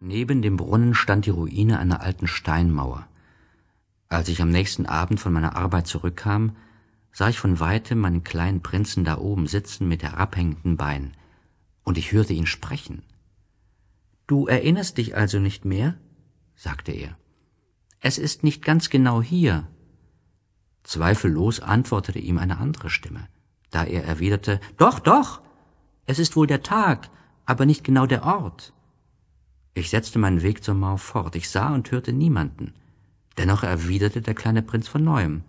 Neben dem Brunnen stand die Ruine einer alten Steinmauer. Als ich am nächsten Abend von meiner Arbeit zurückkam, sah ich von weitem meinen kleinen Prinzen da oben sitzen mit herabhängenden Beinen, und ich hörte ihn sprechen. Du erinnerst dich also nicht mehr? sagte er. Es ist nicht ganz genau hier. Zweifellos antwortete ihm eine andere Stimme, da er erwiderte Doch, doch. Es ist wohl der Tag, aber nicht genau der Ort. Ich setzte meinen Weg zur Mauer fort. Ich sah und hörte niemanden. Dennoch erwiderte der kleine Prinz von neuem.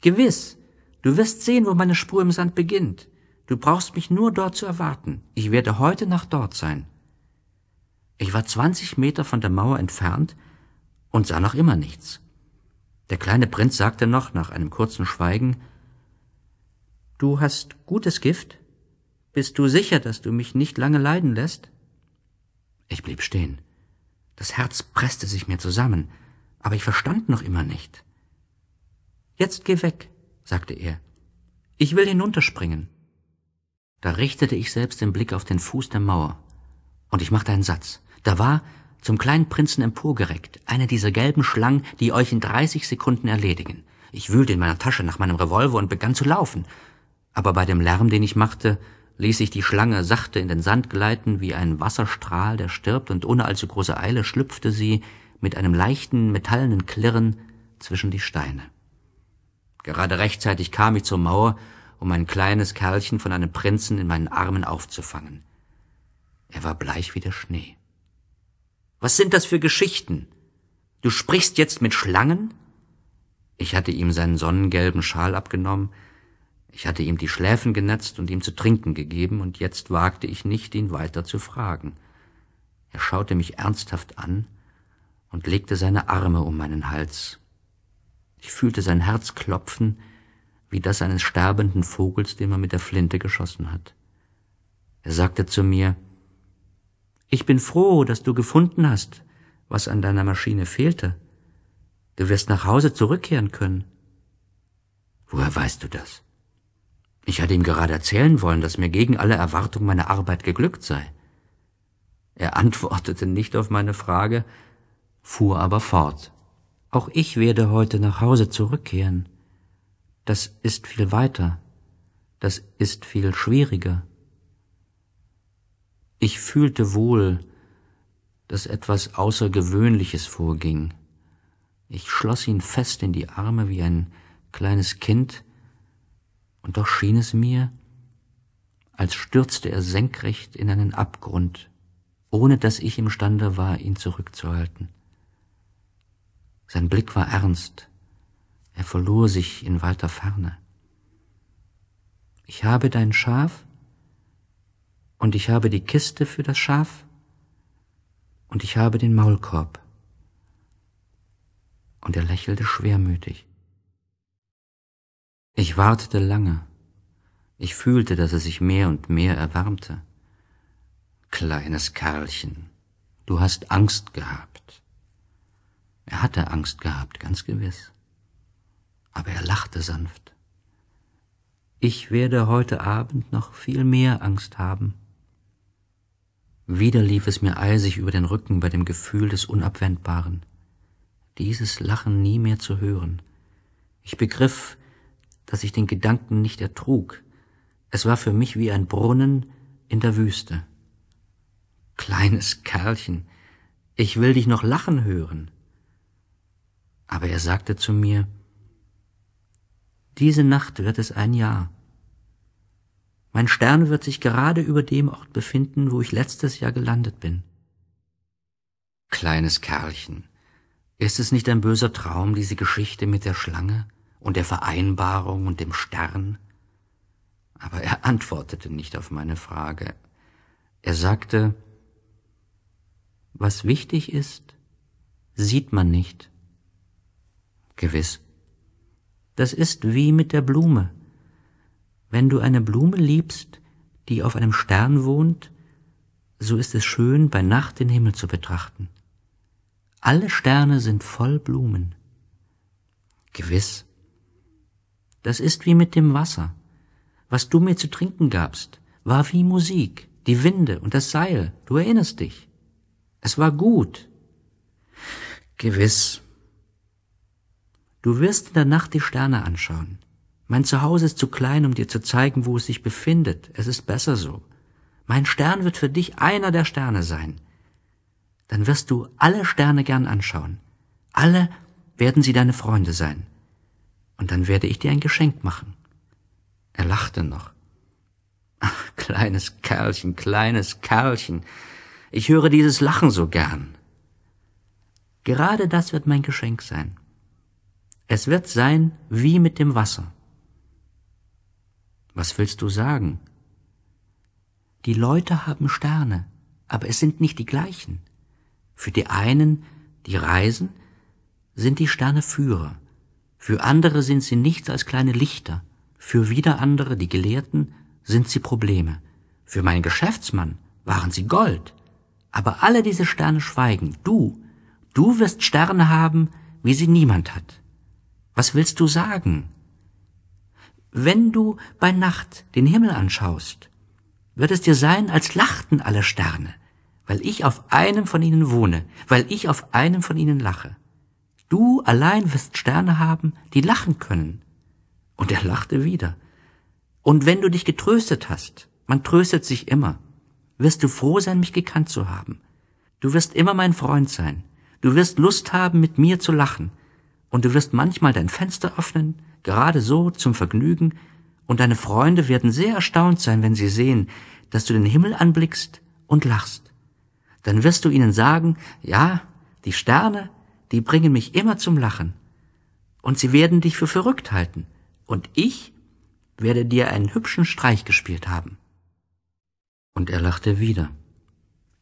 Gewiss, du wirst sehen, wo meine Spur im Sand beginnt. Du brauchst mich nur dort zu erwarten. Ich werde heute Nacht dort sein. Ich war zwanzig Meter von der Mauer entfernt und sah noch immer nichts. Der kleine Prinz sagte noch nach einem kurzen Schweigen Du hast gutes Gift? Bist du sicher, dass du mich nicht lange leiden lässt? Ich blieb stehen. Das Herz presste sich mir zusammen, aber ich verstand noch immer nicht. Jetzt geh weg, sagte er. Ich will hinunterspringen. Da richtete ich selbst den Blick auf den Fuß der Mauer. Und ich machte einen Satz. Da war, zum kleinen Prinzen emporgereckt, eine dieser gelben Schlangen, die euch in 30 Sekunden erledigen. Ich wühlte in meiner Tasche nach meinem Revolver und begann zu laufen. Aber bei dem Lärm, den ich machte, ließ sich die Schlange sachte in den Sand gleiten wie ein Wasserstrahl, der stirbt, und ohne allzu große Eile schlüpfte sie mit einem leichten, metallenen Klirren zwischen die Steine. Gerade rechtzeitig kam ich zur Mauer, um ein kleines Kerlchen von einem Prinzen in meinen Armen aufzufangen. Er war bleich wie der Schnee. Was sind das für Geschichten? Du sprichst jetzt mit Schlangen? Ich hatte ihm seinen sonnengelben Schal abgenommen, ich hatte ihm die Schläfen genetzt und ihm zu trinken gegeben, und jetzt wagte ich nicht, ihn weiter zu fragen. Er schaute mich ernsthaft an und legte seine Arme um meinen Hals. Ich fühlte sein Herz klopfen, wie das eines sterbenden Vogels, den man mit der Flinte geschossen hat. Er sagte zu mir, ich bin froh, dass du gefunden hast, was an deiner Maschine fehlte. Du wirst nach Hause zurückkehren können. Woher weißt du das? Ich hatte ihm gerade erzählen wollen, dass mir gegen alle Erwartung meine Arbeit geglückt sei. Er antwortete nicht auf meine Frage, fuhr aber fort. Auch ich werde heute nach Hause zurückkehren. Das ist viel weiter. Das ist viel schwieriger. Ich fühlte wohl, dass etwas Außergewöhnliches vorging. Ich schloss ihn fest in die Arme wie ein kleines Kind, und doch schien es mir, als stürzte er senkrecht in einen Abgrund, ohne dass ich imstande war, ihn zurückzuhalten. Sein Blick war ernst, er verlor sich in weiter Ferne. Ich habe dein Schaf, und ich habe die Kiste für das Schaf, und ich habe den Maulkorb. Und er lächelte schwermütig. Ich wartete lange. Ich fühlte, dass er sich mehr und mehr erwärmte. Kleines Kerlchen, du hast Angst gehabt. Er hatte Angst gehabt, ganz gewiss. Aber er lachte sanft. Ich werde heute Abend noch viel mehr Angst haben. Wieder lief es mir eisig über den Rücken bei dem Gefühl des Unabwendbaren. Dieses Lachen nie mehr zu hören. Ich begriff, dass ich den Gedanken nicht ertrug. Es war für mich wie ein Brunnen in der Wüste. Kleines Kerlchen, ich will dich noch lachen hören. Aber er sagte zu mir, diese Nacht wird es ein Jahr. Mein Stern wird sich gerade über dem Ort befinden, wo ich letztes Jahr gelandet bin. Kleines Kerlchen, ist es nicht ein böser Traum, diese Geschichte mit der Schlange? und der Vereinbarung und dem Stern? Aber er antwortete nicht auf meine Frage. Er sagte, was wichtig ist, sieht man nicht. Gewiss, das ist wie mit der Blume. Wenn du eine Blume liebst, die auf einem Stern wohnt, so ist es schön, bei Nacht den Himmel zu betrachten. Alle Sterne sind voll Blumen. Gewiss, das ist wie mit dem Wasser. Was du mir zu trinken gabst, war wie Musik, die Winde und das Seil, du erinnerst dich. Es war gut. Gewiss. Du wirst in der Nacht die Sterne anschauen. Mein Zuhause ist zu klein, um dir zu zeigen, wo es sich befindet. Es ist besser so. Mein Stern wird für dich einer der Sterne sein. Dann wirst du alle Sterne gern anschauen. Alle werden sie deine Freunde sein und dann werde ich dir ein Geschenk machen. Er lachte noch. Ach, kleines Kerlchen, kleines Kerlchen, ich höre dieses Lachen so gern. Gerade das wird mein Geschenk sein. Es wird sein wie mit dem Wasser. Was willst du sagen? Die Leute haben Sterne, aber es sind nicht die gleichen. Für die einen, die reisen, sind die Sterne Führer, für andere sind sie nichts als kleine Lichter, für wieder andere, die Gelehrten, sind sie Probleme. Für meinen Geschäftsmann waren sie Gold. Aber alle diese Sterne schweigen. Du, du wirst Sterne haben, wie sie niemand hat. Was willst du sagen? Wenn du bei Nacht den Himmel anschaust, wird es dir sein, als lachten alle Sterne, weil ich auf einem von ihnen wohne, weil ich auf einem von ihnen lache. Du allein wirst Sterne haben, die lachen können. Und er lachte wieder. Und wenn du dich getröstet hast, man tröstet sich immer, wirst du froh sein, mich gekannt zu haben. Du wirst immer mein Freund sein. Du wirst Lust haben, mit mir zu lachen. Und du wirst manchmal dein Fenster öffnen, gerade so zum Vergnügen, und deine Freunde werden sehr erstaunt sein, wenn sie sehen, dass du den Himmel anblickst und lachst. Dann wirst du ihnen sagen, ja, die Sterne, die bringen mich immer zum Lachen. Und sie werden dich für verrückt halten. Und ich werde dir einen hübschen Streich gespielt haben. Und er lachte wieder.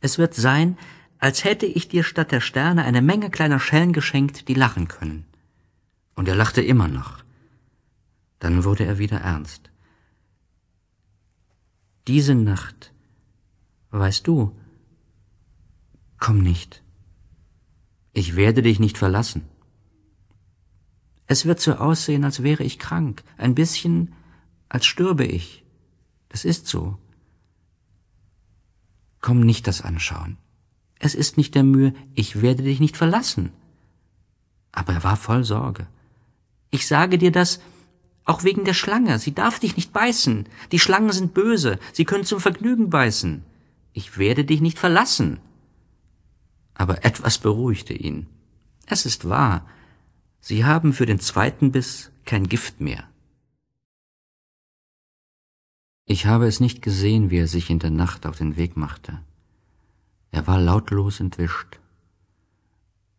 Es wird sein, als hätte ich dir statt der Sterne eine Menge kleiner Schellen geschenkt, die lachen können. Und er lachte immer noch. Dann wurde er wieder ernst. Diese Nacht, weißt du, komm nicht. Ich werde dich nicht verlassen. Es wird so aussehen, als wäre ich krank, ein bisschen, als stürbe ich. Das ist so. Komm nicht das anschauen. Es ist nicht der Mühe, ich werde dich nicht verlassen. Aber er war voll Sorge. Ich sage dir das, auch wegen der Schlange. Sie darf dich nicht beißen. Die Schlangen sind böse. Sie können zum Vergnügen beißen. Ich werde dich nicht verlassen aber etwas beruhigte ihn. Es ist wahr, Sie haben für den zweiten Biss kein Gift mehr. Ich habe es nicht gesehen, wie er sich in der Nacht auf den Weg machte. Er war lautlos entwischt.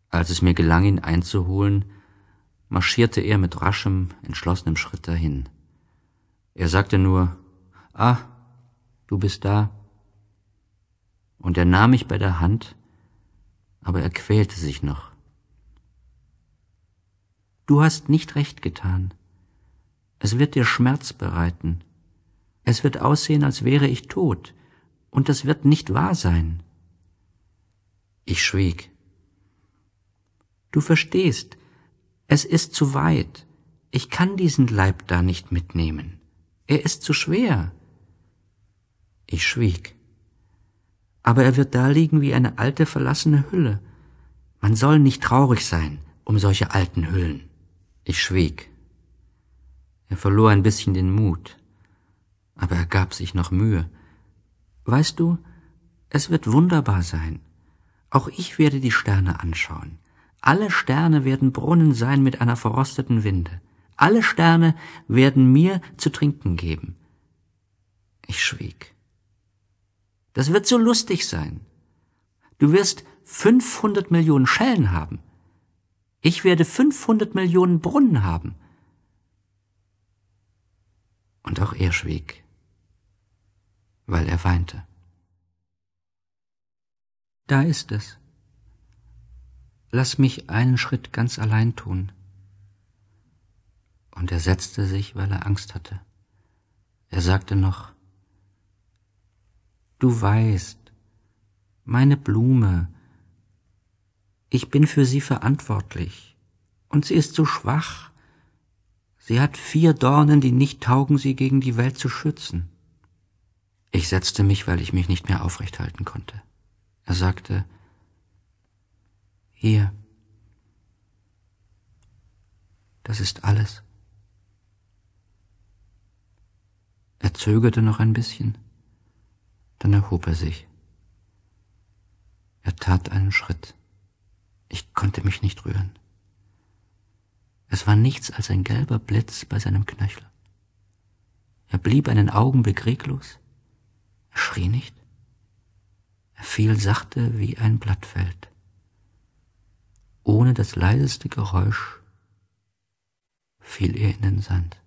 Als es mir gelang, ihn einzuholen, marschierte er mit raschem, entschlossenem Schritt dahin. Er sagte nur, Ah, du bist da. Und er nahm mich bei der Hand aber er quälte sich noch. Du hast nicht recht getan. Es wird dir Schmerz bereiten. Es wird aussehen, als wäre ich tot, und das wird nicht wahr sein. Ich schwieg. Du verstehst, es ist zu weit. Ich kann diesen Leib da nicht mitnehmen. Er ist zu schwer. Ich schwieg aber er wird da liegen wie eine alte verlassene Hülle. Man soll nicht traurig sein um solche alten Hüllen. Ich schwieg. Er verlor ein bisschen den Mut, aber er gab sich noch Mühe. Weißt du, es wird wunderbar sein. Auch ich werde die Sterne anschauen. Alle Sterne werden Brunnen sein mit einer verrosteten Winde. Alle Sterne werden mir zu trinken geben. Ich schwieg. Das wird so lustig sein. Du wirst 500 Millionen Schellen haben. Ich werde 500 Millionen Brunnen haben. Und auch er schwieg, weil er weinte. Da ist es. Lass mich einen Schritt ganz allein tun. Und er setzte sich, weil er Angst hatte. Er sagte noch, Du weißt, meine Blume, ich bin für sie verantwortlich, und sie ist so schwach. Sie hat vier Dornen, die nicht taugen, sie gegen die Welt zu schützen. Ich setzte mich, weil ich mich nicht mehr aufrecht halten konnte. Er sagte, hier, das ist alles. Er zögerte noch ein bisschen. Dann erhob er sich. Er tat einen Schritt. Ich konnte mich nicht rühren. Es war nichts als ein gelber Blitz bei seinem Knöchel. Er blieb einen Augenblick reglos. Er schrie nicht. Er fiel sachte wie ein Blattfeld. Ohne das leiseste Geräusch fiel er in den Sand.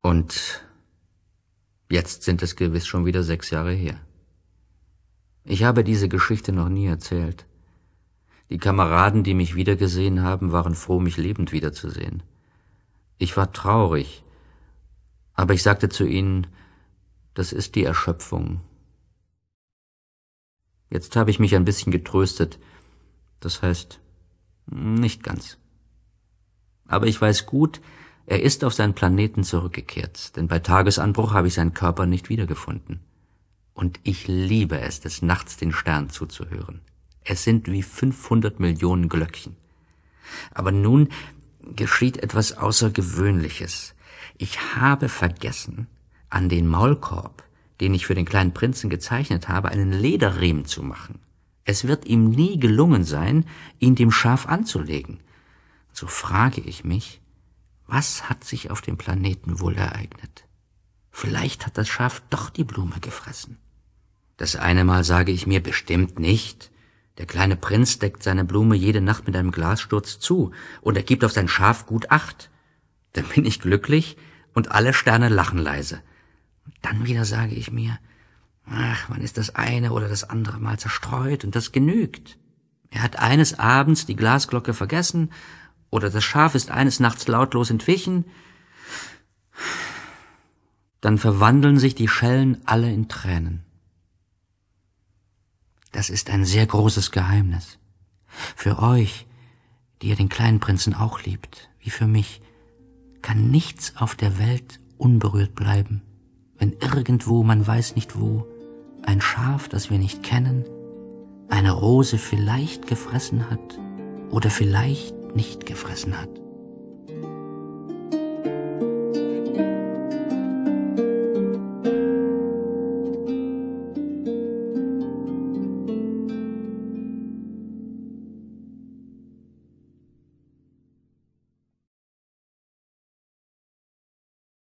Und jetzt sind es gewiss schon wieder sechs Jahre her. Ich habe diese Geschichte noch nie erzählt. Die Kameraden, die mich wiedergesehen haben, waren froh, mich lebend wiederzusehen. Ich war traurig, aber ich sagte zu ihnen, das ist die Erschöpfung. Jetzt habe ich mich ein bisschen getröstet, das heißt, nicht ganz. Aber ich weiß gut, er ist auf seinen Planeten zurückgekehrt, denn bei Tagesanbruch habe ich seinen Körper nicht wiedergefunden. Und ich liebe es, des Nachts den Stern zuzuhören. Es sind wie 500 Millionen Glöckchen. Aber nun geschieht etwas Außergewöhnliches. Ich habe vergessen, an den Maulkorb, den ich für den kleinen Prinzen gezeichnet habe, einen Lederriemen zu machen. Es wird ihm nie gelungen sein, ihn dem Schaf anzulegen. So frage ich mich, was hat sich auf dem Planeten wohl ereignet? Vielleicht hat das Schaf doch die Blume gefressen. Das eine Mal sage ich mir bestimmt nicht. Der kleine Prinz deckt seine Blume jede Nacht mit einem Glassturz zu und er gibt auf sein Schaf gut Acht. Dann bin ich glücklich und alle Sterne lachen leise. dann wieder sage ich mir, ach, man ist das eine oder das andere Mal zerstreut und das genügt. Er hat eines Abends die Glasglocke vergessen oder das Schaf ist eines Nachts lautlos entwichen, dann verwandeln sich die Schellen alle in Tränen. Das ist ein sehr großes Geheimnis. Für euch, die ihr den kleinen Prinzen auch liebt, wie für mich, kann nichts auf der Welt unberührt bleiben, wenn irgendwo, man weiß nicht wo, ein Schaf, das wir nicht kennen, eine Rose vielleicht gefressen hat oder vielleicht nicht gefressen hat.